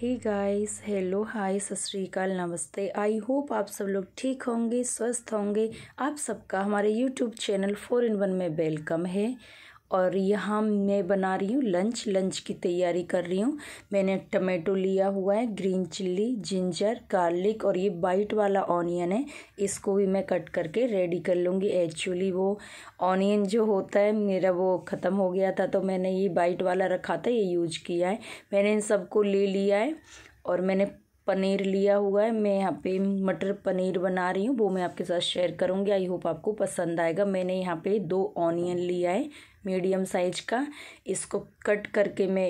ही guys hello hi सत श्रीकाल नमस्ते आई होप आप सब लोग ठीक होंगे स्वस्थ होंगे आप सबका हमारे YouTube channel four in one में वेलकम है और यहाँ मैं बना रही हूँ लंच लंच की तैयारी कर रही हूँ मैंने टमाटो लिया हुआ है ग्रीन चिल्ली जिंजर गार्लिक और ये वाइट वाला ऑनियन है इसको भी मैं कट करके रेडी कर लूँगी एक्चुअली वो ऑनियन जो होता है मेरा वो ख़त्म हो गया था तो मैंने ये वाइट वाला रखा था ये यूज किया है मैंने इन सबको ले लिया है और मैंने पनीर लिया हुआ है मैं यहाँ पे मटर पनीर बना रही हूँ वो मैं आपके साथ शेयर करूँगी आई होप आपको पसंद आएगा मैंने यहाँ पे दो ऑनियन लिया है मीडियम साइज का इसको कट करके मैं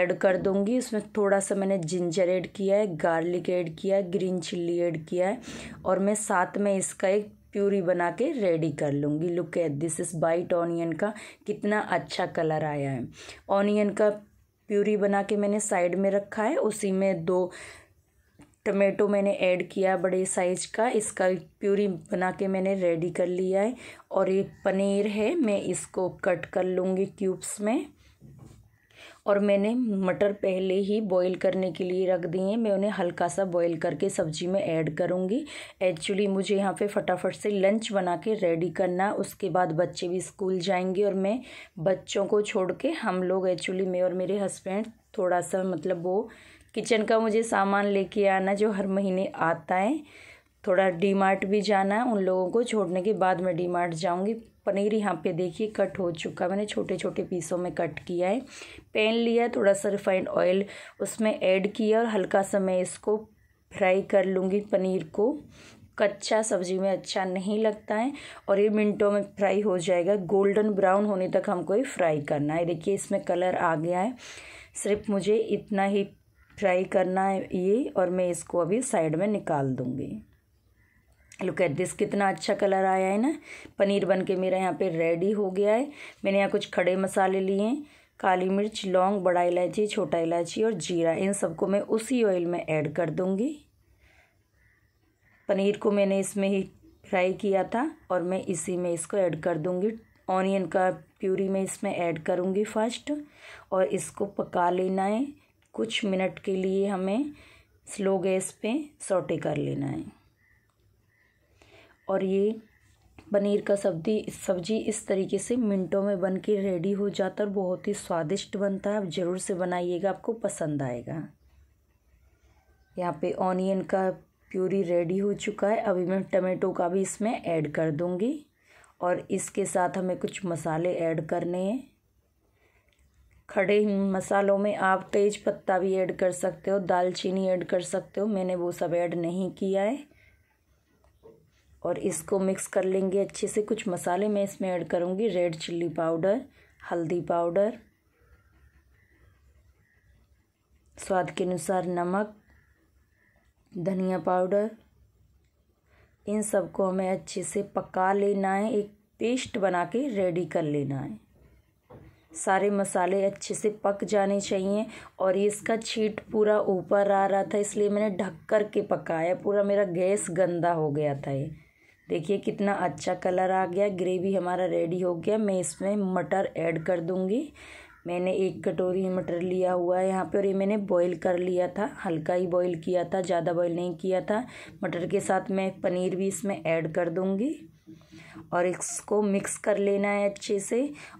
ऐड कर दूँगी उसमें थोड़ा सा मैंने जिंजर ऐड किया है गार्लिक ऐड किया है ग्रीन चिल्ली ऐड किया है और मैं साथ में इसका एक प्यूरी बना के रेडी कर लूँगी look at this is white onion का कितना अच्छा कलर आया है ऑनियन का प्यूरी बना के मैंने साइड में रखा है उसी में दो टमेटो मैंने ऐड किया बड़े साइज का इसका प्यूरी बना के मैंने रेडी कर लिया है और ये पनीर है मैं इसको कट कर लूँगी क्यूब्स में और मैंने मटर पहले ही बॉईल करने के लिए रख दिए हैं मैं उन्हें हल्का सा बॉईल करके सब्जी में ऐड करूँगी एक्चुअली मुझे यहाँ पे फटाफट से लंच बना के रेडी करना उसके बाद बच्चे भी स्कूल जाएंगे और मैं बच्चों को छोड़ के हम लोग एक्चुअली मैं और मेरे हस्बैंड थोड़ा सा मतलब वो किचन का मुझे सामान लेके आना जो हर महीने आता है थोड़ा डी मार्ट भी जाना है उन लोगों को छोड़ने के बाद मैं डी मार्ट जाऊँगी पनीर यहाँ पे देखिए कट हो चुका मैंने छोटे छोटे पीसों में कट किया है पैन लिया थोड़ा सा रिफाइंड ऑयल उसमें ऐड किया और हल्का सा मैं इसको फ्राई कर लूँगी पनीर को कच्चा सब्जी में अच्छा नहीं लगता है और ये मिनटों में फ्राई हो जाएगा गोल्डन ब्राउन होने तक हमको ये फ्राई करना है देखिए इसमें कलर आ गया है सिर्फ मुझे इतना ही फ्राई करना है ये और मैं इसको अभी साइड में निकाल दूँगी लुक एट दिस कितना अच्छा कलर आया है ना पनीर बन के मेरा यहाँ पे रेडी हो गया है मैंने यहाँ कुछ खड़े मसाले लिए हैं काली मिर्च लौंग बड़ा इलायची छोटा इलायची और जीरा इन सबको मैं उसी ऑयल में ऐड कर दूँगी पनीर को मैंने इसमें ही फ्राई किया था और मैं इसी में इसको ऐड कर दूँगी ऑनियन का प्यूरी मैं इसमें ऐड करूँगी फर्स्ट और इसको पका लेना है कुछ मिनट के लिए हमें स्लो गैस पे सोटे कर लेना है और ये पनीर का सब्जी सब्जी इस तरीके से मिनटों में बन के रेडी हो जाता है और बहुत ही स्वादिष्ट बनता है आप ज़रूर से बनाइएगा आपको पसंद आएगा यहाँ पे ऑनियन का प्यूरी रेडी हो चुका है अभी मैं टमेटो का भी इसमें ऐड कर दूँगी और इसके साथ हमें कुछ मसाले ऐड करने हैं खड़े मसालों में आप तेज पत्ता भी ऐड कर सकते हो दालचीनी ऐड कर सकते हो मैंने वो सब ऐड नहीं किया है और इसको मिक्स कर लेंगे अच्छे से कुछ मसाले मैं इसमें ऐड करूँगी रेड चिल्ली पाउडर हल्दी पाउडर स्वाद के अनुसार नमक धनिया पाउडर इन सबको हमें अच्छे से पका लेना है एक पेस्ट बना के रेडी कर लेना है सारे मसाले अच्छे से पक जाने चाहिए और ये इसका छीट पूरा ऊपर आ रहा था इसलिए मैंने ढक कर के पकाया पूरा मेरा गैस गंदा हो गया था ये देखिए कितना अच्छा कलर आ गया ग्रेवी हमारा रेडी हो गया मैं इसमें मटर ऐड कर दूँगी मैंने एक कटोरी मटर लिया हुआ है यहाँ पे और ये मैंने बॉईल कर लिया था हल्का ही बॉईल किया था ज़्यादा बॉईल नहीं किया था मटर के साथ मैं पनीर भी इसमें ऐड कर दूँगी और इसको मिक्स कर लेना है अच्छे से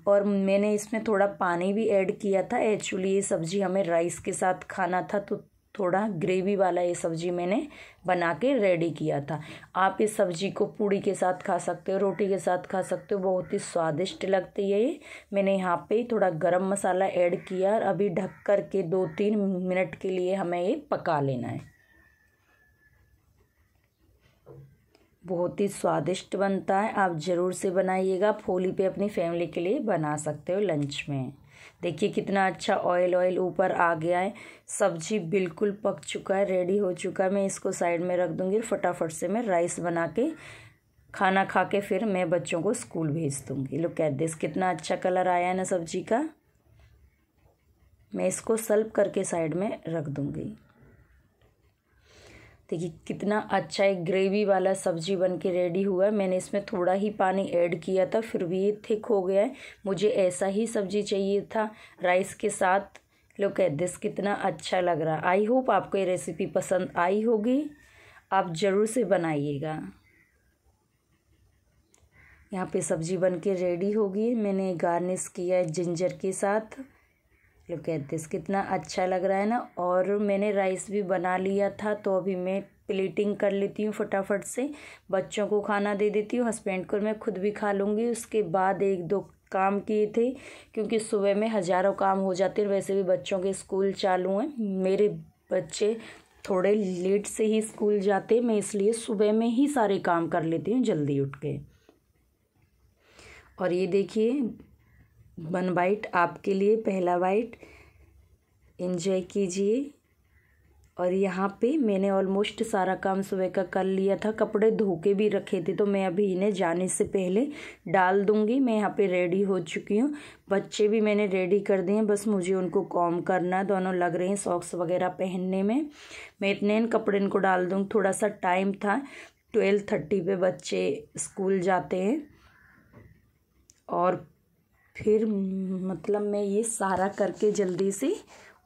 और मैंने इसमें थोड़ा पानी भी ऐड किया था एक्चुअली ये सब्ज़ी हमें राइस के साथ खाना था तो थोड़ा ग्रेवी वाला ये सब्ज़ी मैंने बना के रेडी किया था आप इस सब्ज़ी को पूड़ी के साथ खा सकते हो रोटी के साथ खा सकते हो बहुत ही स्वादिष्ट लगती है ये मैंने यहाँ पे थोड़ा गरम मसाला ऐड किया और अभी ढक कर के दो तीन मिनट के लिए हमें ये पका लेना है बहुत ही स्वादिष्ट बनता है आप ज़रूर से बनाइएगा फोली पे अपनी फैमिली के लिए बना सकते हो लंच में देखिए कितना अच्छा ऑयल ऑयल ऊपर आ गया है सब्जी बिल्कुल पक चुका है रेडी हो चुका है मैं इसको साइड में रख दूँगी फटाफट से मैं राइस बना के खाना खा के फिर मैं बच्चों को स्कूल भेज दूँगी लुक कह दिस कितना अच्छा कलर आया है ना सब्जी का मैं इसको सल्व करके साइड में रख दूँगी देखिए कितना अच्छा एक ग्रेवी वाला सब्जी बन के रेडी हुआ है मैंने इसमें थोड़ा ही पानी ऐड किया था फिर भी ये थिक हो गया है मुझे ऐसा ही सब्जी चाहिए था राइस के साथ लोग कह दिस कितना अच्छा लग रहा आई होप आपको ये रेसिपी पसंद आई होगी आप ज़रूर से बनाइएगा यहाँ पे सब्जी बन के रेडी होगी मैंने गार्निश किया है जिंजर के साथ लुक एट दिस कितना अच्छा लग रहा है ना और मैंने राइस भी बना लिया था तो अभी मैं प्लेटिंग कर लेती हूँ फटाफट से बच्चों को खाना दे देती हूँ हस्बैंड को मैं खुद भी खा लूँगी उसके बाद एक दो काम किए थे क्योंकि सुबह में हज़ारों काम हो जाते हैं वैसे भी बच्चों के स्कूल चालू हैं मेरे बच्चे थोड़े लेट से ही स्कूल जाते मैं इसलिए सुबह में ही सारे काम कर लेती हूँ जल्दी उठ के और ये देखिए वन बाइट आपके लिए पहला बाइट इन्जॉय कीजिए और यहाँ पे मैंने ऑलमोस्ट सारा काम सुबह का कर लिया था कपड़े धो के भी रखे थे तो मैं अभी इन्हें जाने से पहले डाल दूँगी मैं यहाँ पे रेडी हो चुकी हूँ बच्चे भी मैंने रेडी कर दिए हैं बस मुझे उनको कॉम करना है दोनों लग रहे हैं सॉक्स वगैरह पहनने में मैं इतने इन कपड़े इनको डाल दूँगी थोड़ा सा टाइम था ट्वेल्व थर्टी बच्चे स्कूल जाते हैं और फिर मतलब मैं ये सारा करके जल्दी से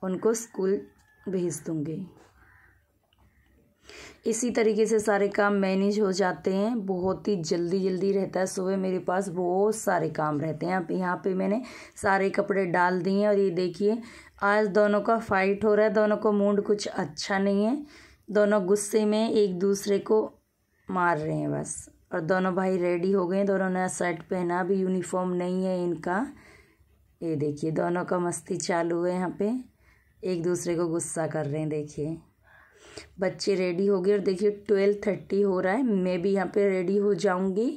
उनको स्कूल भेज दूँगी इसी तरीके से सारे काम मैनेज हो जाते हैं बहुत ही जल्दी जल्दी रहता है सुबह मेरे पास बहुत सारे काम रहते हैं अब यहाँ पे मैंने सारे कपड़े डाल दिए और ये देखिए आज दोनों का फाइट हो रहा है दोनों को मूड कुछ अच्छा नहीं है दोनों गुस्से में एक दूसरे को मार रहे हैं बस और दोनों भाई रेडी हो गए दोनों ने शर्ट पहना भी यूनिफॉर्म नहीं है इनका ये देखिए दोनों का मस्ती चालू है यहाँ पे एक दूसरे को गुस्सा कर रहे हैं देखिए बच्चे रेडी हो गए और देखिए ट्वेल्व थर्टी हो रहा है मैं भी यहाँ पे रेडी हो जाऊँगी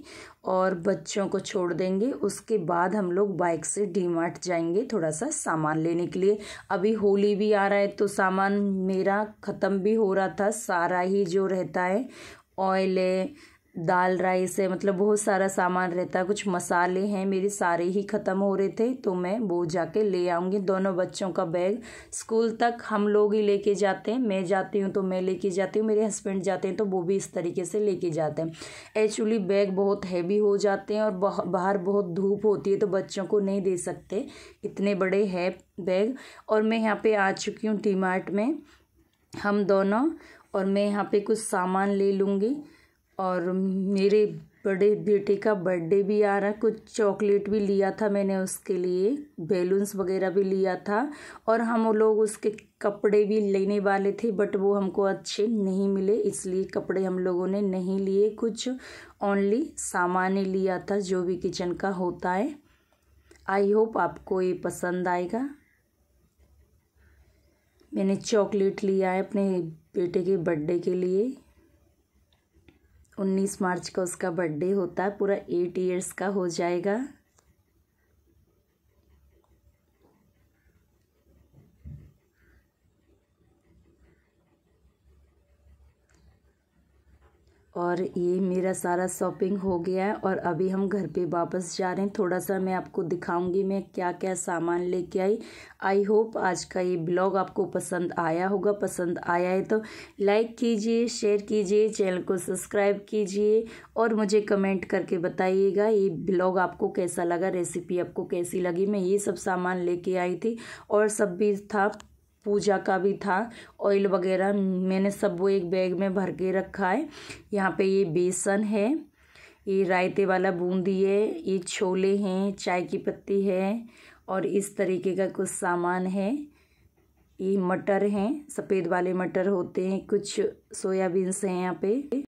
और बच्चों को छोड़ देंगे उसके बाद हम लोग बाइक से डी मार्ट जाएंगे थोड़ा सा सामान लेने के लिए अभी होली भी आ रहा है तो सामान मेरा ख़त्म भी हो रहा था सारा ही जो रहता है ऑयल है दाल राइस है मतलब बहुत सारा सामान रहता है कुछ मसाले हैं मेरे सारे ही ख़त्म हो रहे थे तो मैं वो जाके ले आऊँगी दोनों बच्चों का बैग स्कूल तक हम लोग ही लेके जाते हैं मैं जाती हूँ तो मैं लेके जाती हूँ मेरे हस्बैंड जाते हैं तो वो भी इस तरीके से लेके जाते हैं एक्चुअली बैग बहुत हैवी हो जाते हैं और बाहर बहुत धूप होती है तो बच्चों को नहीं दे सकते इतने बड़े है बैग और मैं यहाँ पर आ चुकी हूँ टी में हम दोनों और मैं यहाँ पर कुछ सामान ले लूँगी और मेरे बड़े बेटे का बर्थडे भी आ रहा है कुछ चॉकलेट भी लिया था मैंने उसके लिए बैलून्स वगैरह भी लिया था और हम लोग उसके कपड़े भी लेने वाले थे बट वो हमको अच्छे नहीं मिले इसलिए कपड़े हम लोगों ने नहीं लिए कुछ ओनली सामान ही लिया था जो भी किचन का होता है आई होप आपको ये पसंद आएगा मैंने चॉकलेट लिया है अपने बेटे के बर्थडे के लिए उन्नीस मार्च का उसका बर्थडे होता है पूरा एट ईयर्स का हो जाएगा और ये मेरा सारा शॉपिंग हो गया है और अभी हम घर पे वापस जा रहे हैं थोड़ा सा मैं आपको दिखाऊंगी मैं क्या क्या सामान लेके आई आई होप आज का ये ब्लॉग आपको पसंद आया होगा पसंद आया है तो लाइक कीजिए शेयर कीजिए चैनल को सब्सक्राइब कीजिए और मुझे कमेंट करके बताइएगा ये ब्लॉग आपको कैसा लगा रेसिपी आपको कैसी लगी मैं ये सब सामान लेके आई थी और सब भी था पूजा का भी था ऑयल वगैरह मैंने सब वो एक बैग में भर के रखा है यहाँ पे ये बेसन है ये रायते वाला बूंदी है ये छोले हैं चाय की पत्ती है और इस तरीके का कुछ सामान है ये मटर हैं सफ़ेद वाले मटर होते हैं कुछ सोयाबीन्स हैं यहाँ पे